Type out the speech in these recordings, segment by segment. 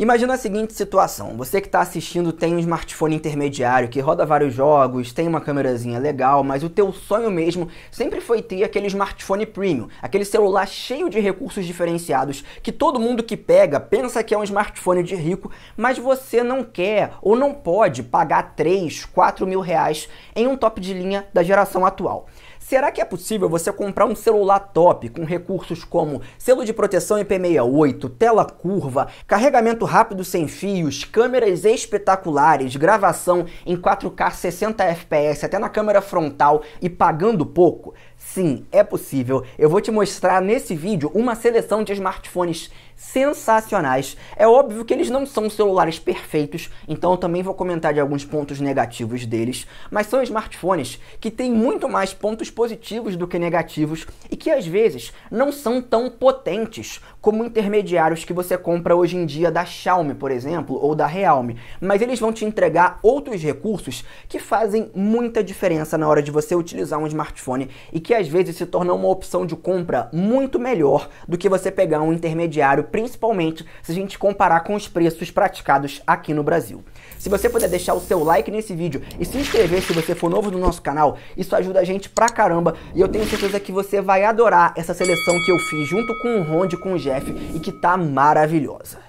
Imagina a seguinte situação: você que está assistindo tem um smartphone intermediário que roda vários jogos, tem uma câmerazinha legal, mas o teu sonho mesmo sempre foi ter aquele smartphone premium, aquele celular cheio de recursos diferenciados que todo mundo que pega pensa que é um smartphone de rico, mas você não quer ou não pode pagar 3, 4 mil reais em um top de linha da geração atual. Será que é possível você comprar um celular top com recursos como selo de proteção IP68, tela curva, carregamento rápido sem fios, câmeras espetaculares, gravação em 4K 60 FPS até na câmera frontal e pagando pouco? Sim, é possível. Eu vou te mostrar nesse vídeo uma seleção de smartphones sensacionais. É óbvio que eles não são celulares perfeitos, então eu também vou comentar de alguns pontos negativos deles, mas são smartphones que têm muito mais pontos positivos do que negativos e que às vezes não são tão potentes como intermediários que você compra hoje em dia da Xiaomi, por exemplo, ou da Realme, mas eles vão te entregar outros recursos que fazem muita diferença na hora de você utilizar um smartphone e que que às vezes se torna uma opção de compra muito melhor do que você pegar um intermediário, principalmente se a gente comparar com os preços praticados aqui no Brasil. Se você puder deixar o seu like nesse vídeo e se inscrever se você for novo no nosso canal, isso ajuda a gente pra caramba e eu tenho certeza que você vai adorar essa seleção que eu fiz junto com o Ronde com o Jeff e que tá maravilhosa.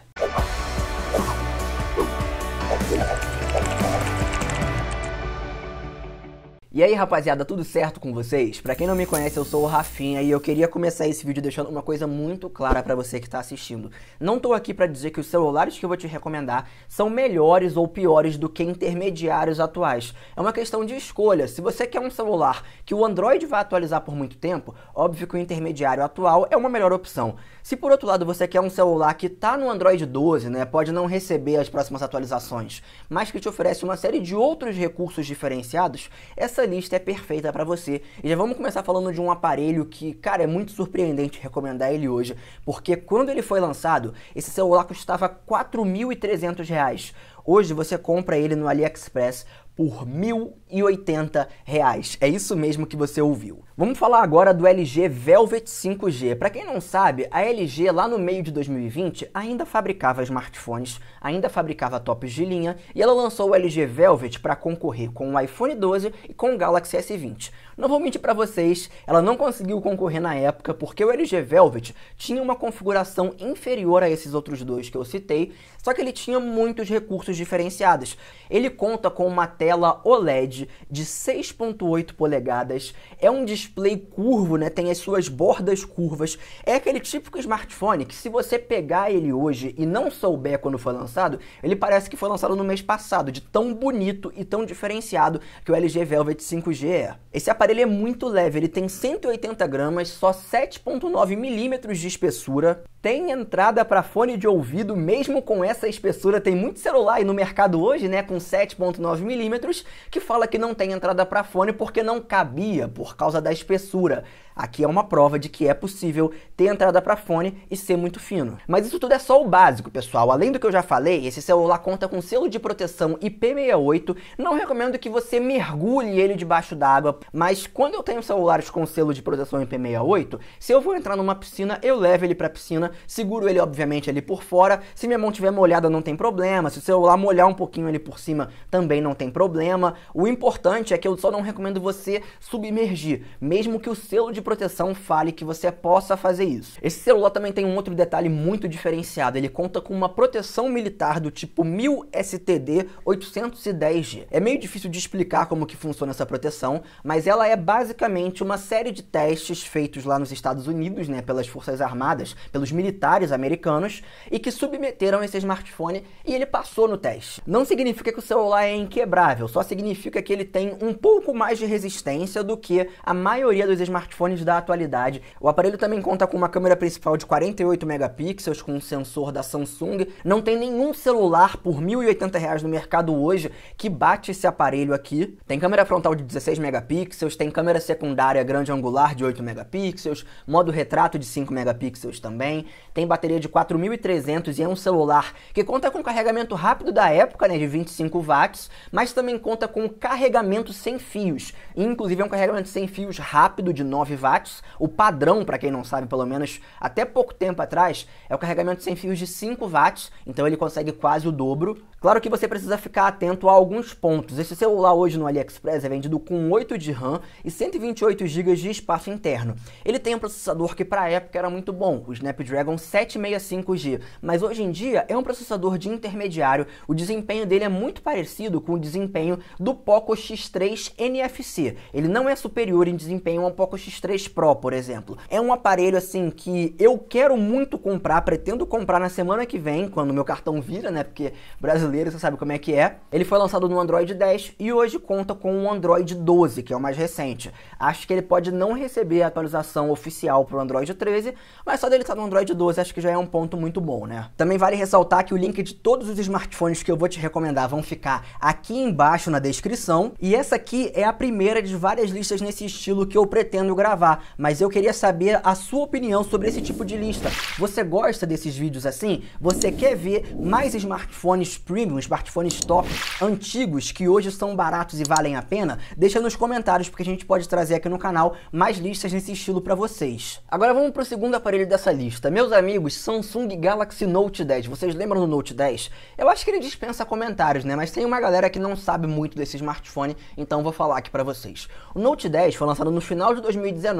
E aí rapaziada, tudo certo com vocês? Pra quem não me conhece, eu sou o Rafinha e eu queria começar esse vídeo deixando uma coisa muito clara pra você que tá assistindo. Não tô aqui pra dizer que os celulares que eu vou te recomendar são melhores ou piores do que intermediários atuais. É uma questão de escolha. Se você quer um celular que o Android vai atualizar por muito tempo, óbvio que o intermediário atual é uma melhor opção. Se por outro lado você quer um celular que tá no Android 12, né, pode não receber as próximas atualizações, mas que te oferece uma série de outros recursos diferenciados, essa essa lista é perfeita para você. E já vamos começar falando de um aparelho que, cara, é muito surpreendente recomendar ele hoje, porque quando ele foi lançado, esse celular custava R$ reais. Hoje você compra ele no AliExpress por R$ 1.080. Reais. É isso mesmo que você ouviu. Vamos falar agora do LG Velvet 5G. Para quem não sabe, a LG lá no meio de 2020 ainda fabricava smartphones, ainda fabricava tops de linha e ela lançou o LG Velvet para concorrer com o iPhone 12 e com o Galaxy S20. Não vou mentir para vocês, ela não conseguiu concorrer na época porque o LG Velvet tinha uma configuração inferior a esses outros dois que eu citei, só que ele tinha muitos recursos diferenciados. Ele conta com uma tela OLED de 6.8 polegadas, é um display curvo, né? Tem as suas bordas curvas. É aquele típico smartphone que se você pegar ele hoje e não souber quando foi lançado, ele parece que foi lançado no mês passado, de tão bonito e tão diferenciado que o LG Velvet 5G é. Esse aparelho é muito leve, ele tem 180 gramas, só 7.9 milímetros de espessura, tem entrada para fone de ouvido, mesmo com essa espessura, tem muito celular aí no mercado hoje, né, com 7.9 milímetros, que fala que não tem entrada para fone porque não cabia por causa da da espessura. Aqui é uma prova de que é possível ter entrada para fone e ser muito fino. Mas isso tudo é só o básico, pessoal. Além do que eu já falei, esse celular conta com selo de proteção IP68. Não recomendo que você mergulhe ele debaixo d'água, mas quando eu tenho celulares com selo de proteção IP68, se eu vou entrar numa piscina, eu levo ele para piscina, seguro ele obviamente ali por fora. Se minha mão tiver molhada não tem problema, se o celular molhar um pouquinho ali por cima também não tem problema. O importante é que eu só não recomendo você submergir, mesmo que o selo de de proteção fale que você possa fazer isso. Esse celular também tem um outro detalhe muito diferenciado. Ele conta com uma proteção militar do tipo 1000 STD 810G. É meio difícil de explicar como que funciona essa proteção, mas ela é basicamente uma série de testes feitos lá nos Estados Unidos, né, pelas Forças Armadas, pelos militares americanos, e que submeteram esse smartphone e ele passou no teste. Não significa que o celular é inquebrável, só significa que ele tem um pouco mais de resistência do que a maioria dos smartphones smartphones da atualidade. O aparelho também conta com uma câmera principal de 48 megapixels com um sensor da Samsung. Não tem nenhum celular por R$ 1.080 no mercado hoje que bate esse aparelho aqui. Tem câmera frontal de 16 megapixels, tem câmera secundária grande angular de 8 megapixels, modo retrato de 5 megapixels também, tem bateria de 4.300 e é um celular que conta com carregamento rápido da época, né, de 25 watts, mas também conta com carregamento sem fios. inclusive é um carregamento sem fios rápido de 9 o padrão, para quem não sabe, pelo menos até pouco tempo atrás, é o carregamento sem fios de 5 watts, então ele consegue quase o dobro. Claro que você precisa ficar atento a alguns pontos. Esse celular hoje no AliExpress é vendido com 8 de RAM e 128 GB de espaço interno. Ele tem um processador que para a época era muito bom, o Snapdragon 765G, mas hoje em dia é um processador de intermediário. O desempenho dele é muito parecido com o desempenho do Poco X3 NFC. Ele não é superior em desempenho ao Poco X3 3 Pro, por exemplo. É um aparelho assim que eu quero muito comprar, pretendo comprar na semana que vem, quando meu cartão vira, né? Porque brasileiro, você sabe como é que é. Ele foi lançado no Android 10 e hoje conta com o Android 12, que é o mais recente. Acho que ele pode não receber a atualização oficial para o Android 13, mas só dele estar tá no Android 12 acho que já é um ponto muito bom, né? Também vale ressaltar que o link de todos os smartphones que eu vou te recomendar vão ficar aqui embaixo na descrição. E essa aqui é a primeira de várias listas nesse estilo que eu pretendo gravar gravar, mas eu queria saber a sua opinião sobre esse tipo de lista. Você gosta desses vídeos assim? Você quer ver mais smartphones premium, smartphones top, antigos, que hoje são baratos e valem a pena? Deixa nos comentários, porque a gente pode trazer aqui no canal mais listas nesse estilo para vocês. Agora vamos para o segundo aparelho dessa lista. Meus amigos, Samsung Galaxy Note 10. Vocês lembram do Note 10? Eu acho que ele dispensa comentários, né? Mas tem uma galera que não sabe muito desse smartphone, então vou falar aqui para vocês. O Note 10 foi lançado no final de 2019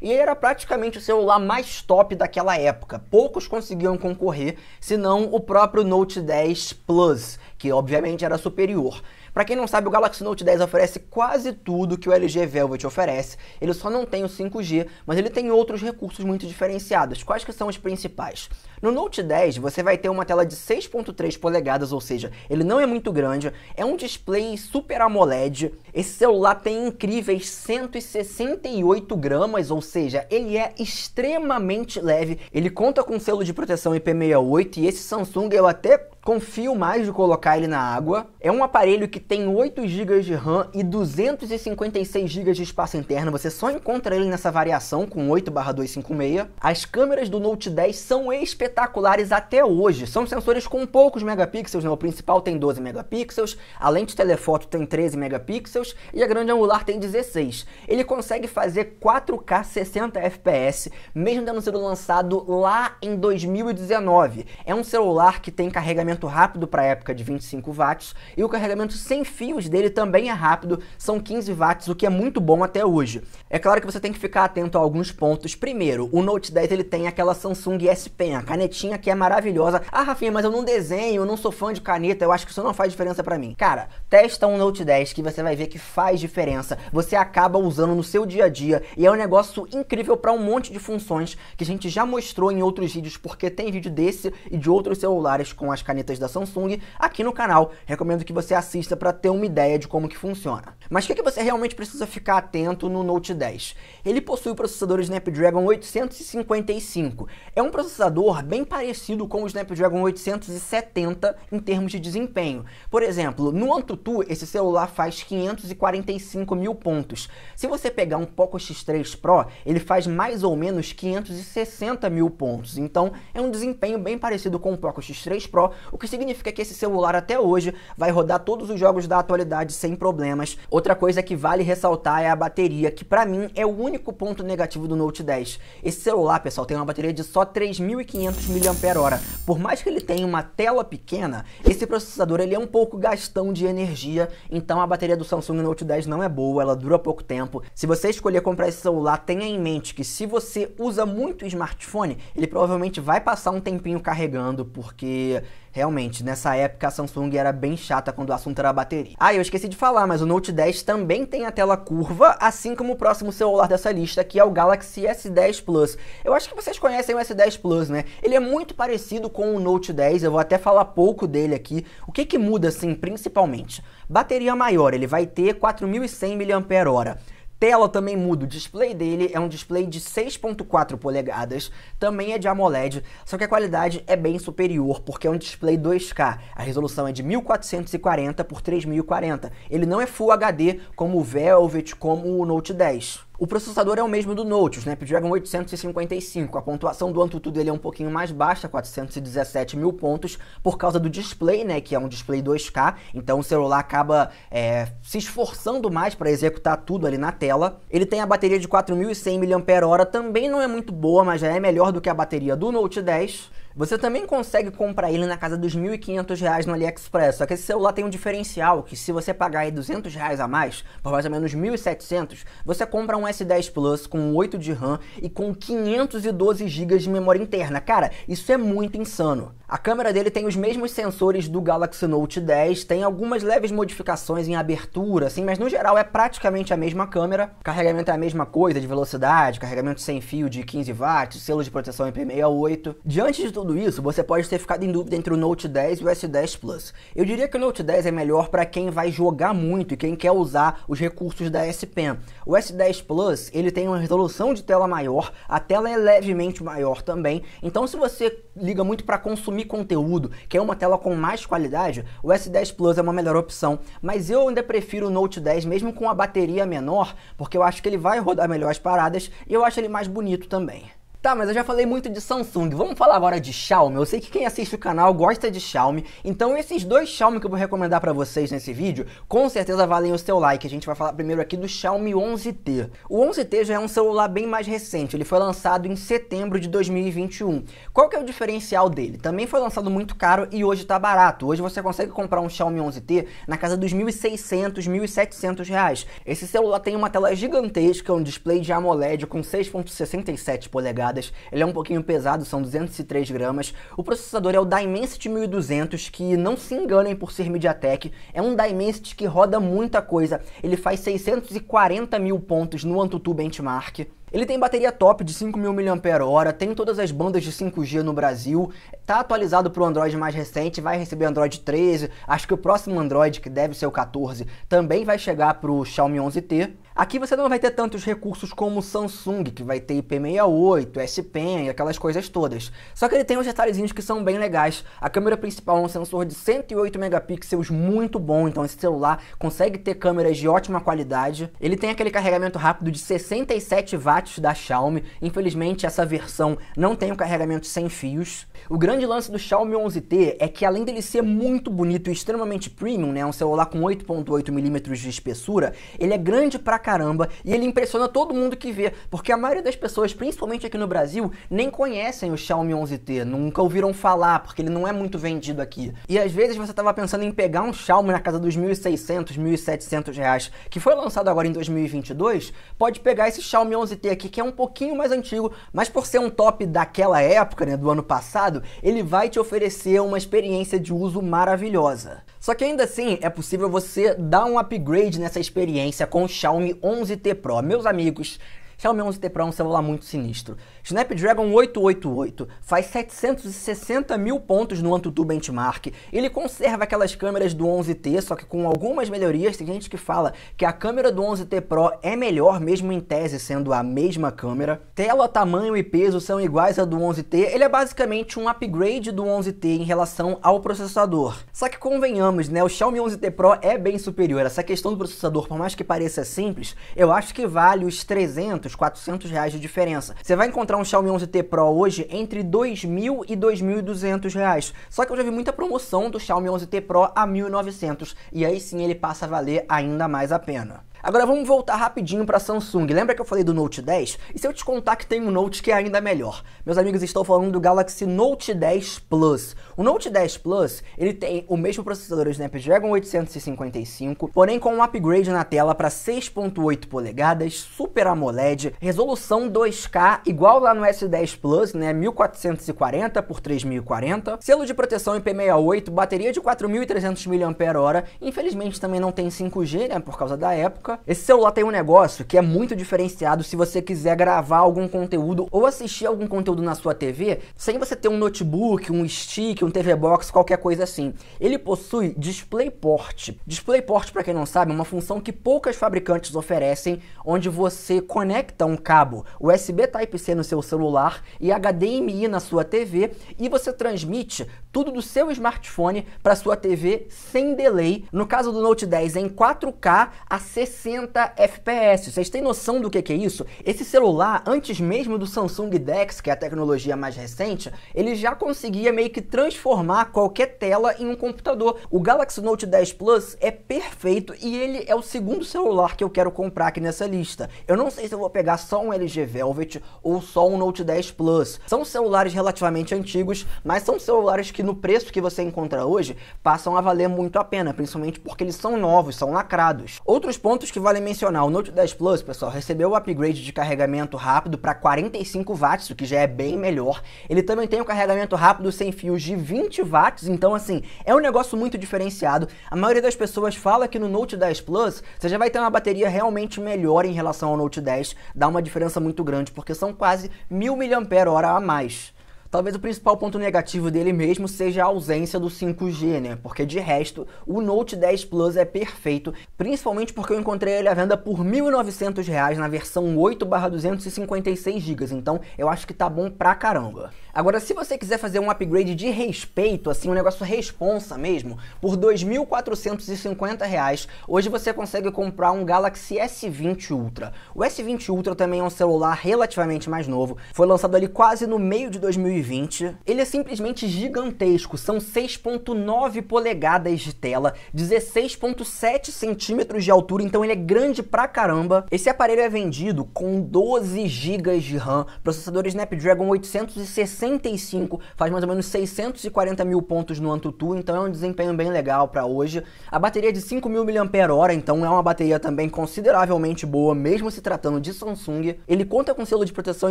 e ele era praticamente o celular mais top daquela época. Poucos conseguiam concorrer, senão o próprio Note 10 Plus, que obviamente era superior. Para quem não sabe, o Galaxy Note 10 oferece quase tudo que o LG Velvet oferece. Ele só não tem o 5G, mas ele tem outros recursos muito diferenciados. Quais que são os principais? No Note 10, você vai ter uma tela de 6.3 polegadas, ou seja, ele não é muito grande, é um display Super AMOLED. Esse celular tem incríveis 168 gramas, ou seja, ele é extremamente leve. Ele conta com selo de proteção IP68 e esse Samsung eu até confio mais de colocar ele na água. É um aparelho que tem 8 GB de RAM e 256 GB de espaço interno. Você só encontra ele nessa variação com 8/256. As câmeras do Note 10 são espetaculares até hoje. São sensores com poucos megapixels, né? O principal tem 12 megapixels, a lente telefoto tem 13 megapixels e a grande angular tem 16. Ele consegue fazer 4K 60 FPS, mesmo tendo sido lançado lá em 2019. É um celular que tem carregamento carregamento rápido para a época de 25 watts e o carregamento sem fios dele também é rápido, são 15 watts, o que é muito bom até hoje. É claro que você tem que ficar atento a alguns pontos. Primeiro, o Note 10 ele tem aquela Samsung S Pen, a canetinha que é maravilhosa. Ah, Rafinha, mas eu não desenho, eu não sou fã de caneta, eu acho que isso não faz diferença para mim. Cara, testa um Note 10 que você vai ver que faz diferença. Você acaba usando no seu dia a dia e é um negócio incrível para um monte de funções que a gente já mostrou em outros vídeos, porque tem vídeo desse e de outros celulares com as canetas canetas da Samsung aqui no canal. Recomendo que você assista para ter uma ideia de como que funciona. Mas o que, que você realmente precisa ficar atento no Note 10? Ele possui o processador Snapdragon 855. É um processador bem parecido com o Snapdragon 870 em termos de desempenho. Por exemplo, no AnTuTu esse celular faz 545 mil pontos. Se você pegar um Poco X3 Pro, ele faz mais ou menos 560 mil pontos. Então é um desempenho bem parecido com o Poco X3 Pro, o que significa que esse celular até hoje vai rodar todos os jogos da atualidade sem problemas. Outra coisa que vale ressaltar é a bateria, que para mim é o único ponto negativo do Note 10. Esse celular, pessoal, tem uma bateria de só 3.500 mAh. Por mais que ele tenha uma tela pequena, esse processador ele é um pouco gastão de energia, então a bateria do Samsung Note 10 não é boa, ela dura pouco tempo. Se você escolher comprar esse celular, tenha em mente que se você usa muito smartphone, ele provavelmente vai passar um tempinho carregando, porque Realmente, nessa época a Samsung era bem chata quando o assunto era bateria. Ah, eu esqueci de falar, mas o Note 10 também tem a tela curva, assim como o próximo celular dessa lista, que é o Galaxy S10 Plus. Eu acho que vocês conhecem o S10 Plus, né? Ele é muito parecido com o Note 10, eu vou até falar pouco dele aqui. O que que muda, assim, principalmente? Bateria maior, ele vai ter 4.100 mAh. Tela também muda, o display dele é um display de 6.4 polegadas, também é de AMOLED, só que a qualidade é bem superior, porque é um display 2K. A resolução é de 1440 por 3040. Ele não é Full HD como o Velvet, como o Note 10. O processador é o mesmo do Note, o Snapdragon 855. A pontuação do Antutu dele é um pouquinho mais baixa, 417 mil pontos, por causa do display, né, que é um display 2K. Então o celular acaba é, se esforçando mais para executar tudo ali na tela. Ele tem a bateria de 4.100 mAh, também não é muito boa, mas já é melhor do que a bateria do Note 10. Você também consegue comprar ele na casa dos R$ 1.500 no AliExpress, só que esse celular tem um diferencial, que se você pagar aí 200 reais a mais, por mais ou menos 1.700, você compra um S10 Plus com 8 de RAM e com 512 GB de memória interna. Cara, isso é muito insano. A câmera dele tem os mesmos sensores do Galaxy Note 10, tem algumas leves modificações em abertura, assim, mas no geral é praticamente a mesma câmera. carregamento é a mesma coisa, de velocidade, carregamento sem fio de 15 watts, selo de proteção IP68. Diante de tudo isso, você pode ter ficado em dúvida entre o Note 10 e o S10 Plus. Eu diria que o Note 10 é melhor para quem vai jogar muito e quem quer usar os recursos da S Pen. O S10 Plus, ele tem uma resolução de tela maior, a tela é levemente maior também. Então, se você liga muito para consumir conteúdo, quer é uma tela com mais qualidade, o S10 Plus é uma melhor opção. Mas eu ainda prefiro o Note 10 mesmo com a bateria menor, porque eu acho que ele vai rodar melhor as paradas e eu acho ele mais bonito também. Tá, mas eu já falei muito de Samsung, vamos falar agora de Xiaomi. Eu sei que quem assiste o canal gosta de Xiaomi, então esses dois Xiaomi que eu vou recomendar para vocês nesse vídeo, com certeza valem o seu like. A gente vai falar primeiro aqui do Xiaomi 11T. O 11T já é um celular bem mais recente, ele foi lançado em setembro de 2021. Qual que é o diferencial dele? Também foi lançado muito caro e hoje tá barato. Hoje você consegue comprar um Xiaomi 11T na casa dos 1.600, 1.700 reais. Esse celular tem uma tela gigantesca, um display de AMOLED com 6.67 polegadas, polegadas, ele é um pouquinho pesado, são 203 gramas. O processador é o Dimensity 1200, que não se enganem por ser MediaTek, é um Dimensity que roda muita coisa. Ele faz 640 mil pontos no AnTuTu Benchmark. Ele tem bateria top de 5.000 mAh, tem todas as bandas de 5G no Brasil, está atualizado para o Android mais recente, vai receber Android 13, acho que o próximo Android, que deve ser o 14, também vai chegar para o Xiaomi 11T. Aqui você não vai ter tantos recursos como o Samsung, que vai ter IP68, S-Pen e aquelas coisas todas. Só que ele tem uns detalhezinhos que são bem legais. A câmera principal é um sensor de 108 megapixels muito bom, então esse celular consegue ter câmeras de ótima qualidade. Ele tem aquele carregamento rápido de 67 watts da Xiaomi. Infelizmente essa versão não tem o um carregamento sem fios. O grande lance do Xiaomi 11T é que além dele ser muito bonito e extremamente premium, né, um celular com 8.8 milímetros de espessura, ele é grande pra caramba caramba e ele impressiona todo mundo que vê, porque a maioria das pessoas, principalmente aqui no Brasil, nem conhecem o Xiaomi 11T, nunca ouviram falar, porque ele não é muito vendido aqui. E às vezes você estava pensando em pegar um Xiaomi na casa dos 1.600, 1.700 reais, que foi lançado agora em 2022, pode pegar esse Xiaomi 11T aqui, que é um pouquinho mais antigo, mas por ser um top daquela época, né, do ano passado, ele vai te oferecer uma experiência de uso maravilhosa. Só que ainda assim, é possível você dar um upgrade nessa experiência com o Xiaomi 11T Pro. Meus amigos, Xiaomi 11T Pro é um celular muito sinistro. Snapdragon 888 faz 760 mil pontos no AnTuTu Benchmark. Ele conserva aquelas câmeras do 11T, só que com algumas melhorias. Tem gente que fala que a câmera do 11T Pro é melhor, mesmo em tese sendo a mesma câmera. Tela, tamanho e peso são iguais à do 11T. Ele é basicamente um upgrade do 11T em relação ao processador. Só que convenhamos, né? O Xiaomi 11T Pro é bem superior. Essa questão do processador, por mais que pareça simples, eu acho que vale os 300 os 400 reais de diferença. Você vai encontrar um Xiaomi 11T Pro hoje entre 2.000 e 2.200 reais. Só que eu já vi muita promoção do Xiaomi 11T Pro a 1.900 e aí sim ele passa a valer ainda mais a pena. Agora vamos voltar rapidinho para Samsung. Lembra que eu falei do Note 10? E se eu te contar que tem um Note que é ainda melhor? Meus amigos, estou falando do Galaxy Note 10 Plus. O Note 10 Plus, ele tem o mesmo processador Snapdragon 855, porém com um upgrade na tela para 6.8 polegadas, Super AMOLED, resolução 2K igual lá no S10 Plus, né, 1440 por 3040, selo de proteção IP68, bateria de 4300 mAh. Infelizmente também não tem 5G, né, por causa da época época. Esse celular tem um negócio que é muito diferenciado se você quiser gravar algum conteúdo ou assistir algum conteúdo na sua TV, sem você ter um notebook, um stick, um TV Box, qualquer coisa assim. Ele possui DisplayPort. DisplayPort, para quem não sabe, é uma função que poucas fabricantes oferecem, onde você conecta um cabo USB Type-C no seu celular e HDMI na sua TV e você transmite tudo do seu smartphone para sua TV sem delay. No caso do Note 10 é em 4K a 60 FPS. Vocês têm noção do que, que é isso? Esse celular, antes mesmo do Samsung Dex, que é a tecnologia mais recente, ele já conseguia meio que transformar qualquer tela em um computador. O Galaxy Note 10 Plus é perfeito e ele é o segundo celular que eu quero comprar aqui nessa lista. Eu não sei se eu vou pegar só um LG Velvet ou só um Note 10 Plus. São celulares relativamente antigos, mas são celulares que que no preço que você encontra hoje passam a valer muito a pena, principalmente porque eles são novos, são lacrados. Outros pontos que vale mencionar, o Note 10 Plus, pessoal, recebeu o upgrade de carregamento rápido para 45 watts, o que já é bem melhor. Ele também tem o um carregamento rápido sem fios de 20 watts, então assim, é um negócio muito diferenciado. A maioria das pessoas fala que no Note 10 Plus você já vai ter uma bateria realmente melhor em relação ao Note 10, dá uma diferença muito grande, porque são quase mil mAh a mais. Talvez o principal ponto negativo dele mesmo seja a ausência do 5G, né? Porque de resto, o Note 10 Plus é perfeito, principalmente porque eu encontrei ele à venda por R$ 1.900 na versão 8/256 GB, então eu acho que tá bom pra caramba. Agora, se você quiser fazer um upgrade de respeito, assim, um negócio responsa mesmo, por R$ 2.450, hoje você consegue comprar um Galaxy S20 Ultra. O S20 Ultra também é um celular relativamente mais novo, foi lançado ali quase no meio de 2020. Ele é simplesmente gigantesco, são 6.9 polegadas de tela, 16.7 centímetros de altura, então ele é grande pra caramba. Esse aparelho é vendido com 12 GB de RAM, processador Snapdragon 860 65, faz mais ou menos 640 mil pontos no Antutu, então é um desempenho bem legal para hoje. A bateria é de 5.000 mAh, então é uma bateria também consideravelmente boa, mesmo se tratando de Samsung. Ele conta com selo de proteção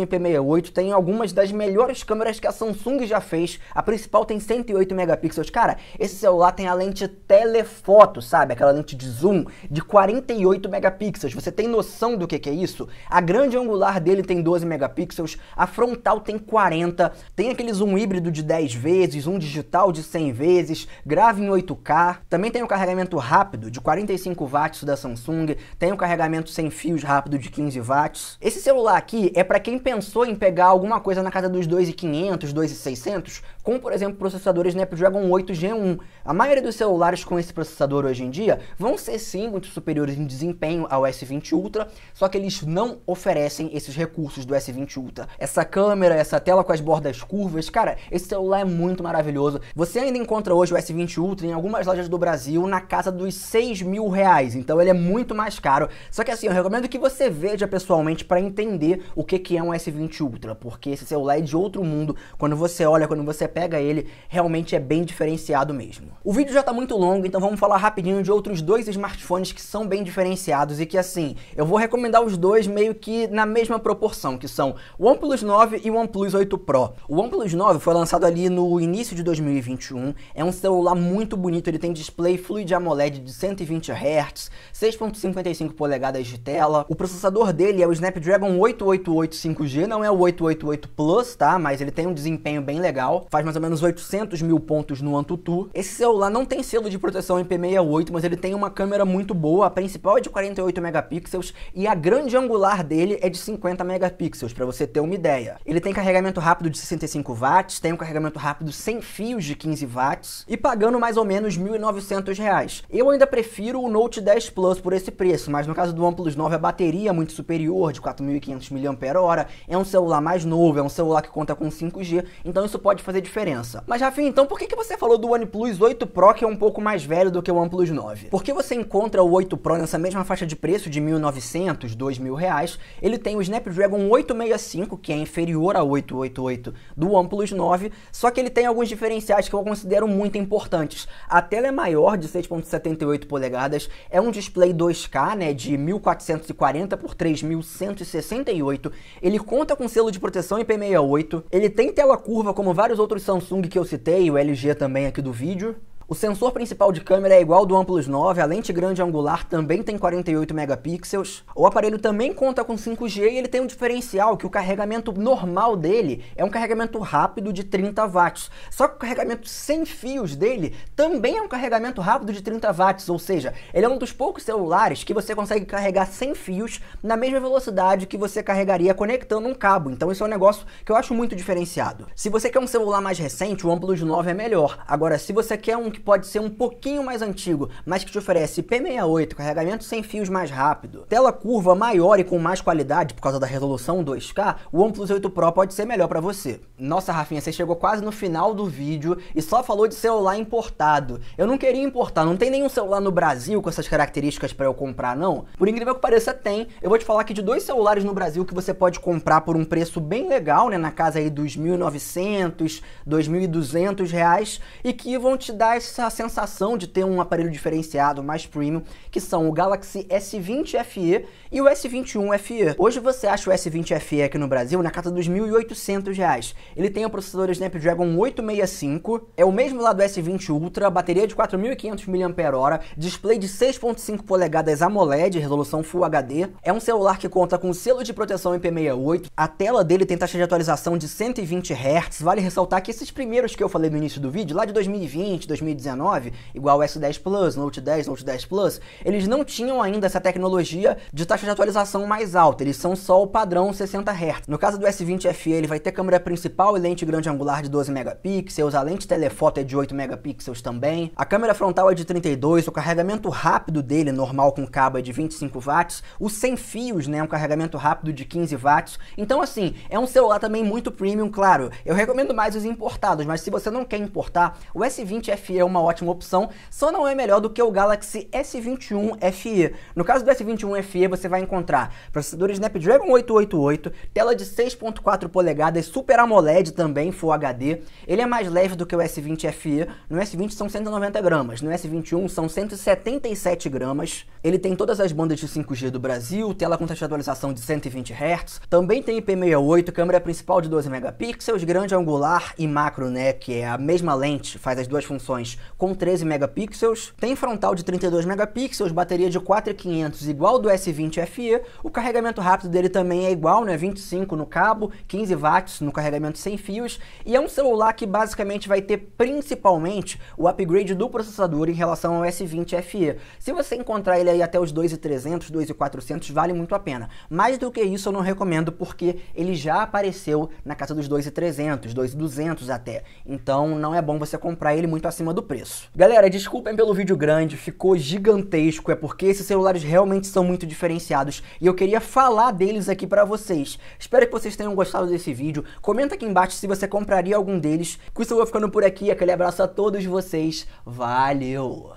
IP68, tem algumas das melhores câmeras que a Samsung já fez. A principal tem 108 megapixels. Cara, esse celular tem a lente telefoto, sabe? Aquela lente de zoom de 48 megapixels. Você tem noção do que, que é isso? A grande angular dele tem 12 megapixels, a frontal tem 40, tem aqueles zoom híbrido de 10 vezes, um digital de 100 vezes, grave em 8K. Também tem o carregamento rápido de 45 watts da Samsung, tem o carregamento sem fios rápido de 15 watts. Esse celular aqui é para quem pensou em pegar alguma coisa na casa dos 2.500, 2.600 como por exemplo processadores Snapdragon 8 G1. A maioria dos celulares com esse processador hoje em dia vão ser sim muito superiores em desempenho ao S20 Ultra, só que eles não oferecem esses recursos do S20 Ultra. Essa câmera, essa tela com as bordas curvas, cara, esse celular é muito maravilhoso. Você ainda encontra hoje o S20 Ultra em algumas lojas do Brasil na casa dos 6 mil reais, então ele é muito mais caro. Só que assim, eu recomendo que você veja pessoalmente para entender o que, que é um S20 Ultra, porque esse celular é de outro mundo. Quando você olha, quando você pega pega ele, realmente é bem diferenciado mesmo. O vídeo já tá muito longo, então vamos falar rapidinho de outros dois smartphones que são bem diferenciados e que assim, eu vou recomendar os dois meio que na mesma proporção, que são o OnePlus 9 e o OnePlus 8 Pro. O OnePlus 9 foi lançado ali no início de 2021, é um celular muito bonito, ele tem display Fluid AMOLED de 120 Hz, 6.55 polegadas de tela, o processador dele é o Snapdragon 888 5G, não é o 888 Plus, tá? Mas ele tem um desempenho bem legal, faz faz mais ou menos 800 mil pontos no AnTuTu. Esse celular não tem selo de proteção IP68, mas ele tem uma câmera muito boa, a principal é de 48 megapixels e a grande angular dele é de 50 megapixels, para você ter uma ideia. Ele tem carregamento rápido de 65 watts, tem um carregamento rápido sem fios de 15 watts e pagando mais ou menos R$ 1.900. Eu ainda prefiro o Note 10 Plus por esse preço, mas no caso do OnePlus 9 a bateria é muito superior, de 4.500 mAh, é um celular mais novo, é um celular que conta com 5G, então isso pode fazer diferença. Mas, Rafinha, então por que, que você falou do OnePlus 8 Pro, que é um pouco mais velho do que o OnePlus 9? Porque você encontra o 8 Pro nessa mesma faixa de preço de 1.900, 2.000 reais. Ele tem o Snapdragon 865, que é inferior ao 888 do OnePlus 9, só que ele tem alguns diferenciais que eu considero muito importantes. A tela é maior, de 6.78 polegadas, é um display 2K, né, de 1440 por 3168. Ele conta com selo de proteção IP68, ele tem tela curva como vários outros Samsung que eu citei, o LG também aqui do vídeo, o sensor principal de câmera é igual ao do OnePlus 9, a lente grande angular também tem 48 megapixels. O aparelho também conta com 5G e ele tem um diferencial que o carregamento normal dele é um carregamento rápido de 30 watts. Só que o carregamento sem fios dele também é um carregamento rápido de 30 watts, ou seja, ele é um dos poucos celulares que você consegue carregar sem fios na mesma velocidade que você carregaria conectando um cabo. Então isso é um negócio que eu acho muito diferenciado. Se você quer um celular mais recente, o OnePlus 9 é melhor. Agora, se você quer um que que pode ser um pouquinho mais antigo, mas que te oferece p 68 carregamento sem fios mais rápido, tela curva maior e com mais qualidade por causa da resolução 2K, o OnePlus 8 Pro pode ser melhor para você. Nossa, Rafinha, você chegou quase no final do vídeo e só falou de celular importado. Eu não queria importar, não tem nenhum celular no Brasil com essas características para eu comprar, não. Por incrível que pareça, tem. Eu vou te falar aqui de dois celulares no Brasil que você pode comprar por um preço bem legal, né, na casa aí dos 1.900, 2.200 reais, e que vão te dar esse essa sensação de ter um aparelho diferenciado, mais premium, que são o Galaxy S20 FE e o S21 FE. Hoje você acha o S20 FE aqui no Brasil na casa dos R$ 1.800. Ele tem o processador Snapdragon 865, é o mesmo lá do S20 Ultra, bateria de 4.500 mAh, display de 6.5 polegadas AMOLED, resolução Full HD, é um celular que conta com selo de proteção IP68, a tela dele tem taxa de atualização de 120 Hz, vale ressaltar que esses primeiros que eu falei no início do vídeo, lá de 2020, 2019, 2019, igual o S10 Plus, Note 10, Note 10 Plus, eles não tinham ainda essa tecnologia de taxa de atualização mais alta, eles são só o padrão 60 Hz. No caso do S20 FE, ele vai ter câmera principal e lente grande angular de 12 megapixels, a lente telefoto é de 8 megapixels também, a câmera frontal é de 32, o carregamento rápido dele, normal com cabo, é de 25 watts, o sem fios, né, um carregamento rápido de 15 watts. Então assim, é um celular também muito premium, claro. Eu recomendo mais os importados, mas se você não quer importar, o S20 FE é uma ótima opção, só não é melhor do que o Galaxy S21 FE. No caso do S21 FE, você vai encontrar processador Snapdragon 888, tela de 6.4 polegadas, Super AMOLED também, Full HD. Ele é mais leve do que o S20 FE. No S20 são 190 gramas, no S21 são 177 gramas. Ele tem todas as bandas de 5G do Brasil, tela com taxa de atualização de 120 Hz, também tem IP68, câmera principal de 12 megapixels, grande angular e macro, né, que é a mesma lente, faz as duas funções com 13 megapixels, tem frontal de 32 megapixels, bateria de 4500 igual do S20 FE, o carregamento rápido dele também é igual, né, 25 no cabo, 15 watts no carregamento sem fios, e é um celular que basicamente vai ter principalmente o upgrade do processador em relação ao S20 FE. Se você encontrar ele aí até os 2300, 2400, vale muito a pena. Mais do que isso eu não recomendo porque ele já apareceu na casa dos 2300, 2200 até. Então não é bom você comprar ele muito acima do do preço. Galera, desculpem pelo vídeo grande, ficou gigantesco, é porque esses celulares realmente são muito diferenciados e eu queria falar deles aqui para vocês. Espero que vocês tenham gostado desse vídeo, comenta aqui embaixo se você compraria algum deles. Com isso eu vou ficando por aqui, aquele abraço a todos vocês, valeu!